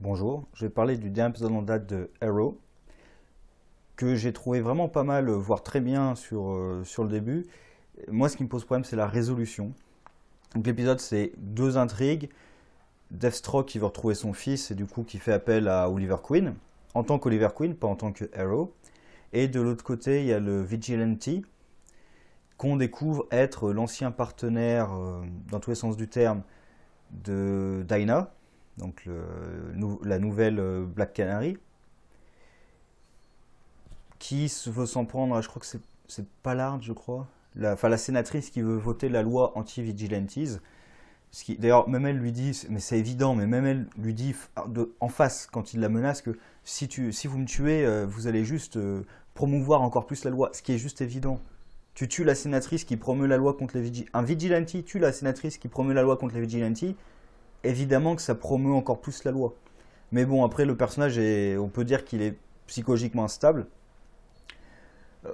Bonjour, je vais parler du dernier épisode en date de Arrow, que j'ai trouvé vraiment pas mal, euh, voire très bien sur, euh, sur le début. Moi, ce qui me pose problème, c'est la résolution. Donc l'épisode, c'est deux intrigues. Deathstroke qui veut retrouver son fils et du coup qui fait appel à Oliver Queen, en tant qu'Oliver Queen, pas en tant que Arrow. Et de l'autre côté, il y a le Vigilante, qu'on découvre être l'ancien partenaire, euh, dans tous les sens du terme, de Dinah, donc la nouvelle euh, Black Canary, qui veut s'en prendre, je crois que c'est pas Pallard, je crois, la, enfin, la sénatrice qui veut voter la loi anti-vigilantes. D'ailleurs, même elle lui dit, mais c'est évident, mais même elle lui dit ah, en face, quand il la menace, que si, vous me tuez, euh, vous allez juste euh, promouvoir encore plus la loi, ce qui est juste évident. Tu tues la sénatrice qui promeut la loi contre les vigilantes. Un vigilante tue la sénatrice qui promeut la loi contre les vigilantes évidemment que ça promeut encore plus la loi. Mais bon, après, le personnage, est, on peut dire qu'il est psychologiquement instable. Euh,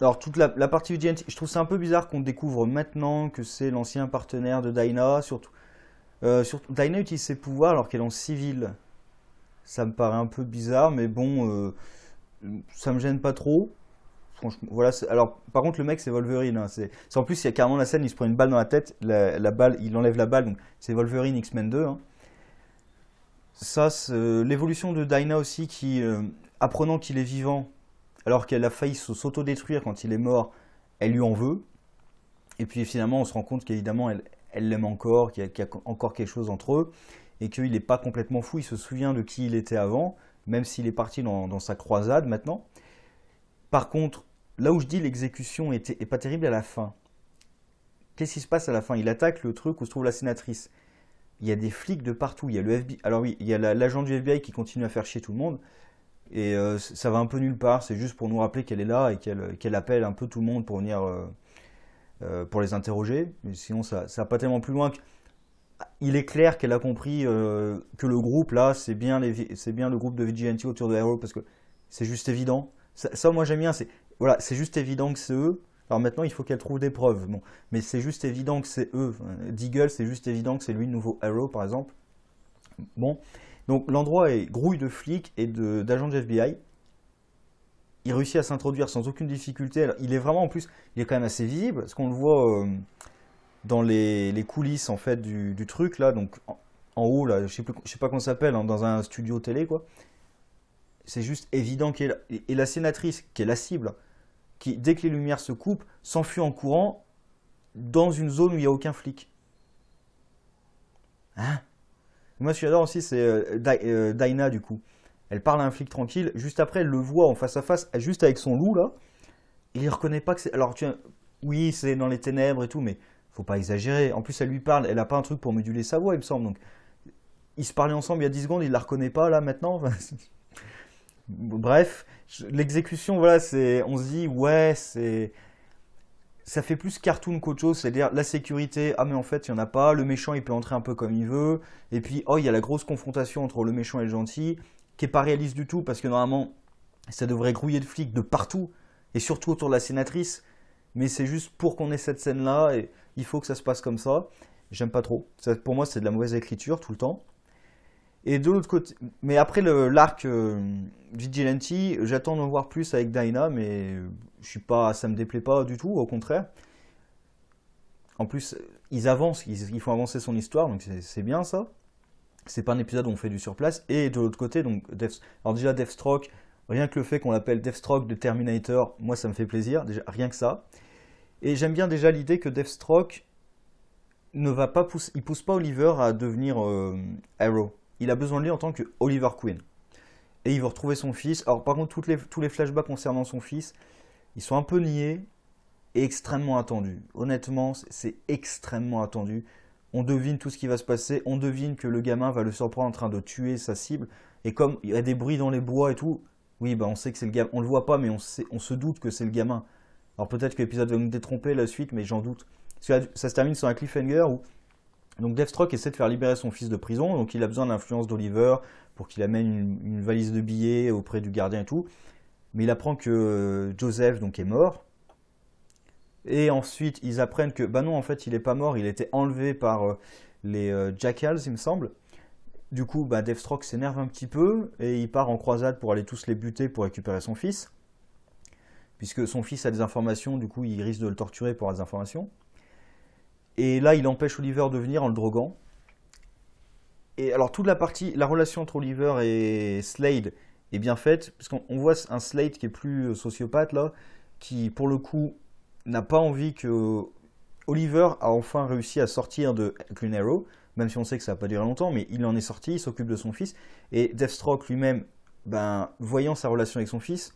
alors, toute la, partie UGNT, je trouve ça un peu bizarre qu'on découvre maintenant que c'est l'ancien partenaire de Dinah. Surtout, euh, surtout, Dinah utilise ses pouvoirs alors qu'elle est en civil. Ça me paraît un peu bizarre, mais bon, euh, ça me gêne pas trop voilà. Alors, par contre, le mec, c'est Wolverine. Hein, c'est en plus, il y a carrément la scène, il se prend une balle dans la tête, la, balle, il enlève la balle, donc c'est Wolverine X-Men 2. Hein. Ça, euh, l'évolution de Dinah aussi, qui, euh, apprenant qu'il est vivant, alors qu'elle a failli s'autodétruire quand il est mort, elle lui en veut. Et puis finalement, on se rend compte qu'évidemment, elle, l'aime encore, qu'il y, a encore quelque chose entre eux, et qu'il n'est pas complètement fou, il se souvient de qui il était avant, même s'il est parti dans, sa croisade maintenant. Par contre, là où je dis l'exécution est, pas terrible à la fin. Qu'est-ce qui se passe à la fin Il attaque le truc où se trouve la sénatrice. Il y a des flics de partout. Il y a le FBI. Alors oui, il y a l'agent du FBI qui continue à faire chier tout le monde. Et euh, ça va un peu nulle part. C'est juste pour nous rappeler qu'elle est là et qu'elle appelle un peu tout le monde pour venir euh, euh, pour les interroger. Mais sinon, ça ça va pas tellement plus loin. Que... Il est clair qu'elle a compris que le groupe là, c'est bien le groupe de vigilante autour de Hero. parce que c'est juste évident. Ça, ça moi j'aime bien voilà, c'est juste évident que c'est eux. Alors maintenant, il faut qu'elle trouve des preuves. Bon. Mais c'est juste évident que c'est eux. Deagle, c'est juste évident que c'est lui, le nouveau Arrow, par exemple. Bon. Donc l'endroit est grouille de flics et d'agents de, FBI. Il réussit à s'introduire sans aucune difficulté. il est vraiment, en plus, il est quand même assez visible. Parce qu'on le voit euh, dans les, coulisses, en fait, du, truc, là. Donc en, haut, là, je sais, sais pas comment ça s'appelle, hein, dans un studio télé, quoi. C'est juste évident qu'il est Et la sénatrice, qui est la cible, dès que les lumières se coupent, s'enfuit en courant dans une zone où il n'y a aucun flic. Hein Moi, ce que j'adore aussi, c'est euh, euh, du coup. Elle parle à un flic tranquille. Juste après, elle le voit en face à face, juste avec son loup, là. Il ne reconnaît pas que c'est... Alors, tu... oui, c'est dans les ténèbres et tout, mais faut pas exagérer. En plus, elle lui parle. Elle n'a pas un truc pour moduler sa voix, il me semble. Donc, ils se parlaient ensemble il y a 10 secondes, il la reconnaît pas, là, maintenant. Bref, l'exécution, voilà, c'est, on se dit, ouais, c'est, ça fait plus cartoon qu'autre chose, c'est-à-dire la sécurité, ah mais en fait il n'y en a pas, le méchant il peut entrer un peu comme il veut, et puis oh il y a la grosse confrontation entre le méchant et le gentil, qui n'est pas réaliste du tout, parce que normalement ça devrait grouiller de flics de partout, et surtout autour de la sénatrice, mais c'est juste pour qu'on ait cette scène-là, et il faut que ça se passe comme ça, j'aime pas trop, pour moi c'est de la mauvaise écriture tout le temps, et de l'autre côté, mais après l'arc euh, Vigilante, j'attends d'en voir plus avec Dyna, mais je suis pas, ça me déplaît pas du tout, au contraire. En plus, ils avancent, ils, font avancer son histoire, donc c'est bien ça. C'est pas un épisode où on fait du surplace. Et de l'autre côté, donc, alors déjà Deathstroke, rien que le fait qu'on l'appelle Deathstroke de Terminator, moi ça me fait plaisir, déjà, rien que ça. Et j'aime bien déjà l'idée que Deathstroke ne va pas pousser, il pousse pas Oliver à devenir euh, Arrow il a besoin de lui en tant que Oliver Queen. Et il veut retrouver son fils. Alors par contre, toutes les, tous les flashbacks concernant son fils, ils sont un peu niés et extrêmement attendus. Honnêtement, c'est extrêmement attendu. On devine tout ce qui va se passer, on devine que le gamin va le surprendre en train de tuer sa cible. Et comme il y a des bruits dans les bois et tout, oui, bah on sait que c'est le gamin. On le voit pas, mais on, se doute que c'est le gamin. Alors peut-être que l'épisode va nous détromper la suite, mais j'en doute. ça se termine sur un cliffhanger où donc Deathstroke essaie de faire libérer son fils de prison, donc il a besoin de l'influence d'Oliver pour qu'il amène une, valise de billets auprès du gardien et tout. Mais il apprend que euh, Joseph donc est mort. Et ensuite, ils apprennent que, bah non, en fait, il n'est pas mort, il a été enlevé par euh, les euh, Jackals, il me semble. Du coup, bah, Deathstroke s'énerve un petit peu et il part en croisade pour aller tous les buter pour récupérer son fils. Puisque son fils a des informations, du coup, il risque de le torturer pour avoir des informations. Et là, il empêche Oliver de venir en le droguant. Et alors, toute la partie, la relation entre Oliver et Slade est bien faite, parce qu'on voit un Slade qui est plus euh, sociopathe, là, qui, pour le coup, n'a pas envie que. Oliver a enfin réussi à sortir de Green Arrow, même si on sait que ça n'a pas duré longtemps, mais il en est sorti, il s'occupe de son fils. Et Deathstroke lui-même, ben, voyant sa relation avec son fils,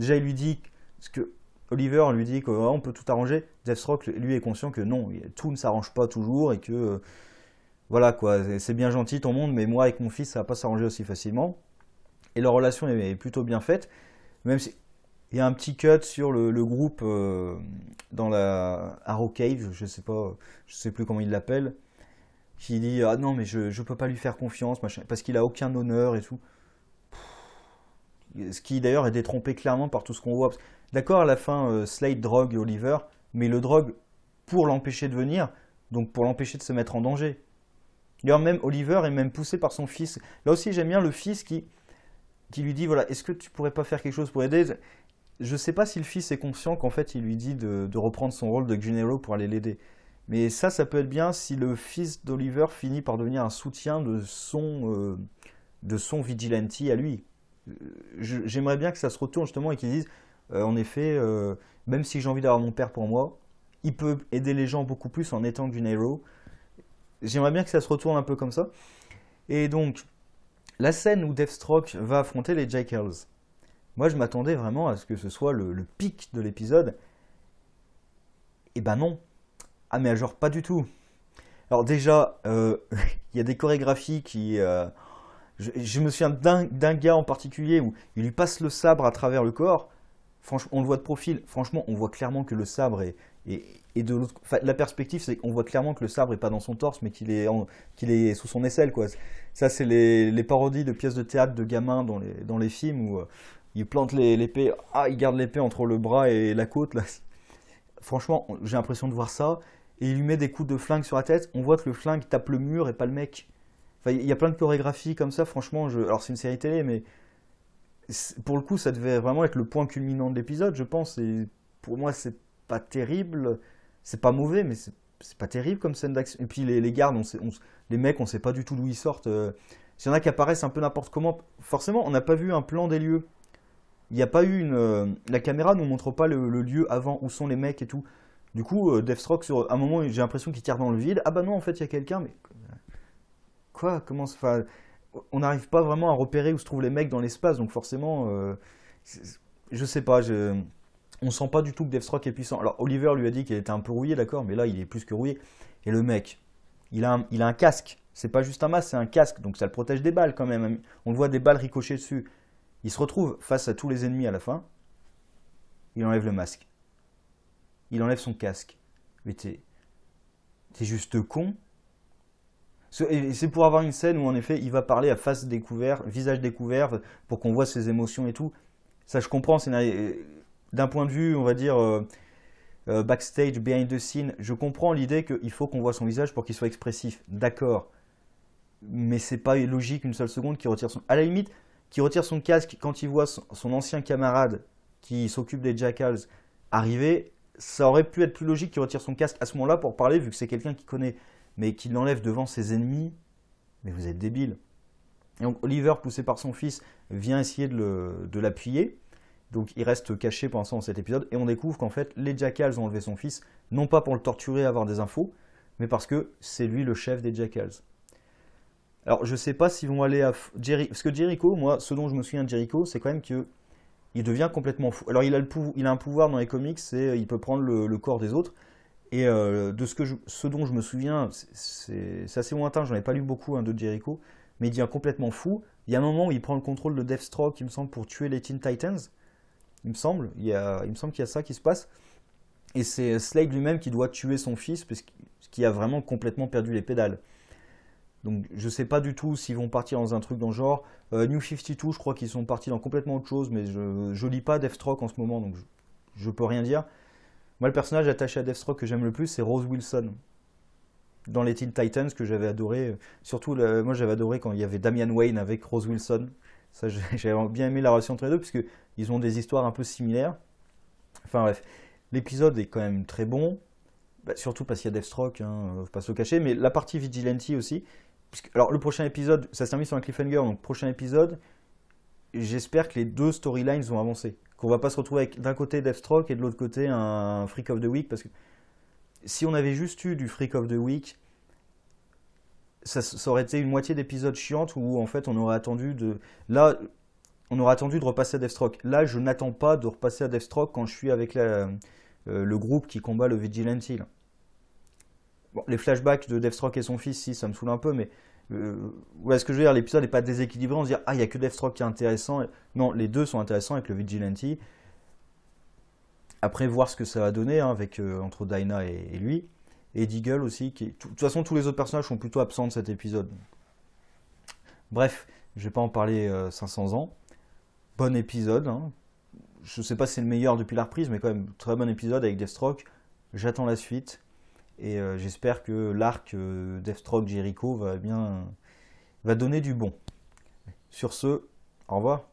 déjà il lui dit ce que Oliver lui dit qu'on peut tout arranger. Deathstroke, lui, est conscient que non, tout ne s'arrange pas toujours et que, voilà quoi, c'est bien gentil ton monde, mais moi avec mon fils, ça va pas s'arranger aussi facilement. Et leur relation est plutôt bien faite, même s'il il y a un petit cut sur le, groupe euh, dans la Arrow Cave, je sais pas, je sais plus comment il l'appelle, qui dit ah non mais je ne peux pas lui faire confiance machin, parce qu'il a aucun honneur et tout. ce qui d'ailleurs est détrompé clairement par tout ce qu'on voit. D'accord, à la fin, euh, Slade drogue Oliver, mais le drogue pour l'empêcher de venir, donc pour l'empêcher de se mettre en danger. D'ailleurs, même Oliver est même poussé par son fils. Là aussi, j'aime bien le fils qui, qui lui dit, voilà, est-ce que tu pourrais pas faire quelque chose pour aider Je ne sais pas si le fils est conscient qu'en fait, il lui dit de, reprendre son rôle de Junero pour aller l'aider. Mais ça, ça peut être bien si le fils d'Oliver finit par devenir un soutien de son, euh, de son vigilante à lui. Euh, j'aimerais bien que ça se retourne justement et qu'il dise... Euh, en effet, euh, même si j'ai envie d'avoir mon père pour moi, il peut aider les gens beaucoup plus en étant du Nero. J'aimerais bien que ça se retourne un peu comme ça. Et donc, la scène où Deathstroke va affronter les Jackals, Moi, je m'attendais vraiment à ce que ce soit le, pic de l'épisode. Et eh ben non. Ah, mais genre, pas du tout. Alors, déjà, euh, il y a des chorégraphies qui. Je, je, me souviens d'un gars en particulier où il lui passe le sabre à travers le corps on le voit de profil. Franchement, on voit clairement que le sabre est. de l'autre, la perspective, c'est qu'on voit clairement que le sabre n'est pas dans son torse, mais qu'il est, qu'il est sous son aisselle. Ça, c'est les, parodies de pièces de théâtre de gamins dans les, dans les films où il euh, ils plantent l'épée, ah, ils gardent l'épée entre le bras et la côte. Franchement, j'ai l'impression de voir ça. Et il lui met des coups de flingue sur la tête. On voit que le flingue tape le mur et pas le mec. il y a plein de chorégraphies comme ça, franchement. Je... Alors, c'est une série télé, mais pour le coup, ça devait vraiment être le point culminant de l'épisode, je pense. Et pour moi, c'est pas terrible. C'est pas mauvais, mais c'est pas terrible comme scène d'action. Et puis les, gardes, on les mecs, on sait pas du tout d'où ils sortent. Euh. S'il y en a qui apparaissent un peu n'importe comment, forcément, on n'a pas vu un plan des lieux. Il n'y a pas eu une. Euh, la caméra nous montre pas le, lieu avant, où sont les mecs et tout. Du coup, euh, Deathstroke, à un moment, j'ai l'impression qu'il tire dans le vide. Ah bah non, en fait, il y a quelqu'un, mais. Quoi Comment ça on n'arrive pas vraiment à repérer où se trouvent les mecs dans l'espace, donc forcément, euh, je sais pas, je, on sent pas du tout que Deathstroke est puissant. Alors Oliver lui a dit qu'il était un peu rouillé, d'accord, mais là il est plus que rouillé. Et le mec, il a un, il a un casque, c'est pas juste un masque, c'est un casque, donc ça le protège des balles quand même. On le voit des balles ricocher dessus. Il se retrouve face à tous les ennemis à la fin, il enlève le masque, il enlève son casque. Mais t'es juste con, c'est pour avoir une scène où en effet il va parler à face découverte, visage découvert, pour qu'on voit ses émotions et tout. Ça je comprends, c'est euh, d'un point de vue, on va dire, euh, euh, backstage, behind the scene, je comprends l'idée qu'il faut qu'on voit son visage pour qu'il soit expressif. D'accord. Mais c'est pas logique une seule seconde qu'il retire son... À la limite, qu'il retire son casque quand il voit son ancien camarade qui s'occupe des Jackals arriver, ça aurait pu être plus logique qu'il retire son casque à ce moment-là pour parler vu que c'est quelqu'un qui connaît mais qu'il l'enlève devant ses ennemis, mais vous êtes débile. Et donc Oliver, poussé par son fils, vient essayer de l'appuyer. Donc il reste caché pendant cet épisode, et on découvre qu'en fait, les Jackals ont enlevé son fils, non pas pour le torturer et avoir des infos, mais parce que c'est lui le chef des Jackals. Alors je ne sais pas s'ils vont aller à... Parce que Jericho, moi, ce dont je me souviens de Jericho, c'est quand même que il devient complètement fou. Alors il a, un pouvoir dans les comics, c'est euh, il peut prendre le corps des autres, et euh, de ce, dont je me souviens, c'est assez lointain, j'en ai pas lu beaucoup hein, de Jericho, mais il devient complètement fou. Il y a un moment où il prend le contrôle de Deathstroke, il me semble, pour tuer les Teen Titans. Il me semble, qu'il y a ça qui se passe. Et c'est Slade lui-même qui doit tuer son fils, parce qu'il a vraiment complètement perdu les pédales. Donc je sais pas du tout s'ils vont partir dans un truc dans le genre. Euh, New New 52, je crois qu'ils sont partis dans complètement autre chose, mais je, je lis pas Deathstroke en ce moment, donc je peux rien dire. Moi, le personnage attaché à Deathstroke que j'aime le plus, c'est Rose Wilson. Dans les Teen Titans, que j'avais adoré. Surtout, moi, j'avais adoré quand il y avait Damian Wayne avec Rose Wilson. Ça, j'avais bien aimé la relation entre les deux, ils ont des histoires un peu similaires. Enfin, bref. L'épisode est quand même très bon. Bah, surtout parce qu'il y a Deathstroke, hein, faut pas se le cacher. Mais la partie Vigilante aussi. alors, le prochain épisode, ça s'est mis sur un cliffhanger. Donc, prochain épisode, j'espère que les deux storylines vont avancer qu'on va pas se retrouver avec d'un côté Deathstroke et de l'autre côté un Freak of the Week. Parce que si on avait juste eu du Freak of the Week, ça, aurait été une moitié d'épisode chiante où en fait on aurait attendu de. Là, on aurait attendu de repasser à Deathstroke. Là, je n'attends pas de repasser à Deathstroke quand je suis avec euh, le groupe qui combat le Vigilante. Bon, les flashbacks de Deathstroke et son fils, si, ça me saoule un peu, mais euh, Ou est ce que je veux dire, l'épisode n'est pas déséquilibré, on se dit ah, il n'y a que Deathstroke qui est intéressant. Non, les deux sont intéressants avec le Vigilante. Après, voir ce que ça va donner hein, avec, euh, entre Dinah et, lui. Et Deagle aussi. Qui... De toute façon, tous les autres personnages sont plutôt absents de cet épisode. Bref, je vais pas en parler 500 euh, ans. Bon épisode. Hein. Je sais pas si c'est le meilleur depuis la reprise, mais quand même, très bon épisode avec Deathstroke. J'attends la suite. Et euh, j'espère que l'arc euh, Deathstroke Jericho va bien va donner du bon. Sur ce, au revoir.